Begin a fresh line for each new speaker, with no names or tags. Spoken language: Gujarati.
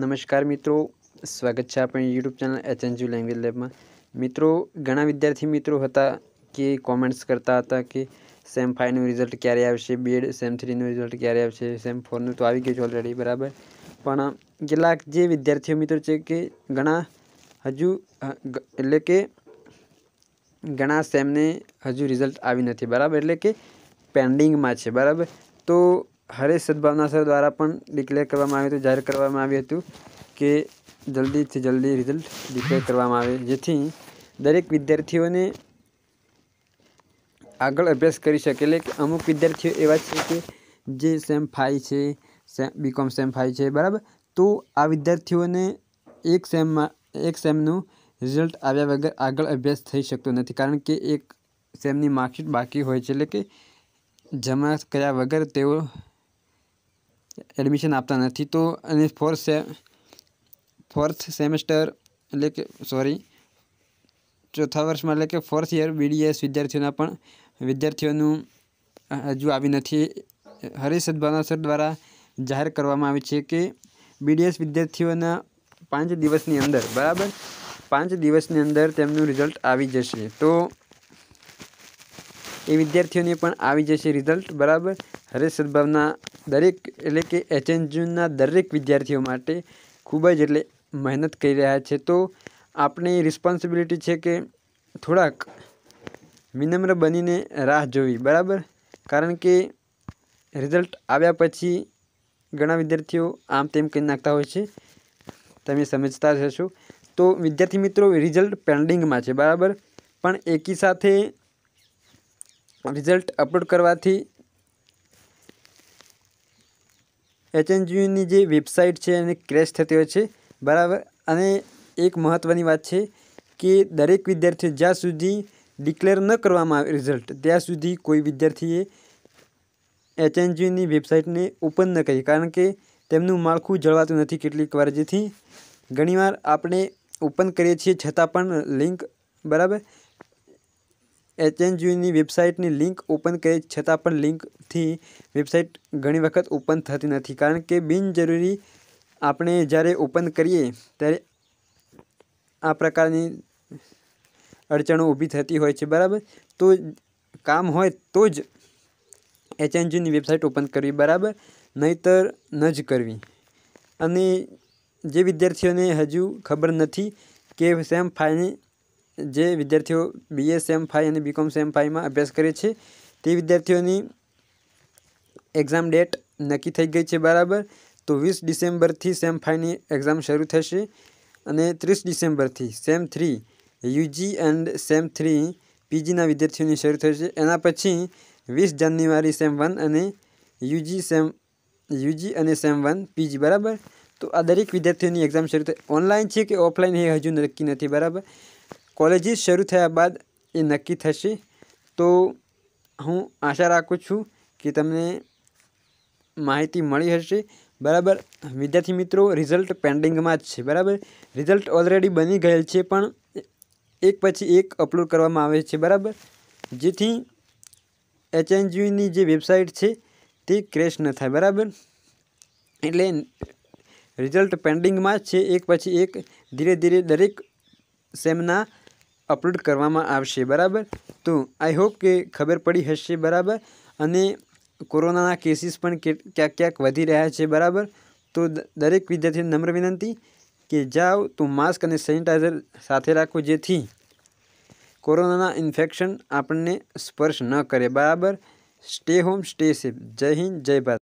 નમસ્કાર મિત્રો સ્વાગત છે આપણી YouTube channel H HNG language લેબમાં મિત્રો ઘણા વિદ્યાર્થી મિત્રો હતા કે કોમેન્ટ્સ કરતા હતા કે સેમ ફાઇવનું રિઝલ્ટ ક્યારે આવશે બીએડ સેમ થ્રીનું રિઝલ્ટ ક્યારે આવશે સેમ ફોરનું તો આવી ગયું છે ઓલરેડી બરાબર પણ કેટલાક જે વિદ્યાર્થીઓ મિત્રો છે કે ઘણા હજુ એટલે કે ઘણા સેમને હજુ રિઝલ્ટ આવી નથી બરાબર એટલે કે પેન્ડિંગમાં છે બરાબર તો હરેશ સદભાવના સર દ્વારા પણ ડિક્લેર કરવામાં આવ્યું હતું જાહેર કરવામાં આવ્યું હતું કે જલ્દીથી જલ્દી રિઝલ્ટ ડિક્લેર કરવામાં આવે જેથી દરેક વિદ્યાર્થીઓને આગળ અભ્યાસ કરી શકે એટલે કે અમુક વિદ્યાર્થીઓ એવા છે કે જે સેમ ફાઈ છે સેમ બીકોમ સેમ ફાઈ છે બરાબર તો આ વિદ્યાર્થીઓને એક સેમમાં એક સેમનું રિઝલ્ટ આવ્યા વગર આગળ અભ્યાસ થઈ શકતો નથી કારણ કે એક સેમની માર્કશીટ બાકી હોય છે એટલે કે જમા કર્યા વગર તેઓ એડમિશન આપતા નથી તો અને ફોર્થ સે ફોર્થ સેમેસ્ટર એટલે કે સોરી ચોથા વર્ષમાં એટલે કે ફોર્થ યર બીડીએસ વિદ્યાર્થીઓના પણ વિદ્યાર્થીઓનું હજુ આવી નથી હરીશ સદભાવના સર દ્વારા જાહેર કરવામાં આવી છે કે બીડીએસ વિદ્યાર્થીઓના પાંચ દિવસની અંદર બરાબર પાંચ દિવસની અંદર તેમનું રિઝલ્ટ આવી જશે તો એ વિદ્યાર્થીઓને પણ આવી જશે રિઝલ્ટ બરાબર હરેશ સદભાવના દરેક એટલે કે એચ એન એચએનજીયુના દરેક વિદ્યાર્થીઓ માટે ખૂબ જ એટલે મહેનત કરી રહ્યા છે તો આપણી રિસ્પોન્સિબિલિટી છે કે થોડાક વિનમ્ર બનીને રાહ જોવી બરાબર કારણ કે રિઝલ્ટ આવ્યા પછી ઘણા વિદ્યાર્થીઓ આમ તેમ કરી નાખતા હોય છે તમે સમજતા હશો તો વિદ્યાર્થી મિત્રો રિઝલ્ટ પેન્ડિંગમાં છે બરાબર પણ એકી સાથે રિઝલ્ટ અપલોડ કરવાથી એચએનજીયુની જે વેબસાઇટ છે એને ક્રેશ થતી હોય છે બરાબર અને એક મહત્ત્વની વાત છે કે દરેક વિદ્યાર્થીઓ જ્યાં સુધી ડિક્લેર ન કરવામાં આવે રિઝલ્ટ ત્યાં સુધી કોઈ વિદ્યાર્થીએ એચએનજીયુની વેબસાઇટને ઓપન ન કરી કારણ કે તેમનું માળખું જળવાતું નથી કેટલીક વાર જેથી ઘણીવાર આપણે ઓપન કરીએ છીએ છતાં પણ લિંક બરાબર એચએનજીયુની વેબસાઇટની લિંક ઓપન કરી છતાં પણ લિંકથી વેબસાઇટ ઘણી વખત ઓપન થતી નથી કારણ કે બિનજરૂરી આપણે જ્યારે ઓપન કરીએ ત્યારે આ પ્રકારની અડચણો ઊભી થતી હોય છે બરાબર તો કામ હોય તો જ એચએનજીની વેબસાઇટ ઓપન કરવી બરાબર નહીતર ન જ કરવી અને જે વિદ્યાર્થીઓને હજુ ખબર નથી કે સેમ ફાઇન જે વિદ્યાર્થીઓ બી બીએ સેમ ફાઈ અને બીકોમ સેમ ફાઈમાં અભ્યાસ કરે છે તે વિદ્યાર્થીઓની એક્ઝામ ડેટ નક્કી થઈ ગઈ છે બરાબર તો વીસ ડિસેમ્બરથી સેમ ફાઈની એક્ઝામ શરૂ થશે અને ત્રીસ ડિસેમ્બરથી sem three UG and sem three પીજીના વિદ્યાર્થીઓની શરૂ થશે એના પછી વીસ જાન્યુઆરી સેમ વન અને યુજી સેમ યુજી અને સેમ વન પીજી બરાબર તો આ દરેક વિદ્યાર્થીઓની એક્ઝામ શરૂ થાય ઓનલાઈન છે કે ઓફલાઈન એ હજુ નક્કી નથી બરાબર કોલેજીસ શરૂ થયા બાદ એ નક્કી થશે તો હું આશા રાખું છું કે તમને માહિતી મળી હશે બરાબર વિદ્યાર્થી મિત્રો રિઝલ્ટ પેન્ડિંગમાં જ છે બરાબર રિઝલ્ટ ઓલરેડી બની ગયેલ છે પણ એક પછી એક અપલોડ કરવામાં આવે છે બરાબર જેથી એચએનજીયુની જે વેબસાઇટ છે તે ક્રેશ ન થાય બરાબર એટલે રિઝલ્ટ પેન્ડિંગમાં જ છે એક પછી એક ધીરે ધીરે દરેક સેમના અપલોડ કરવામાં આવશે બરાબર તો આઈ હોપ કે ખબર પડી હશે બરાબર અને કોરોનાના કેસીસ પણ ક્યાંક ક્યાંક વધી રહ્યા છે બરાબર તો દરેક વિદ્યાર્થીને નમ્ર વિનંતી કે જાઓ તો માસ્ક અને સેનિટાઈઝર સાથે રાખો જેથી કોરોનાના ઇન્ફેક્શન આપણને સ્પર્શ ન કરે બરાબર સ્ટે હોમ સ્ટે સેફ જય હિન્દ જય ભારત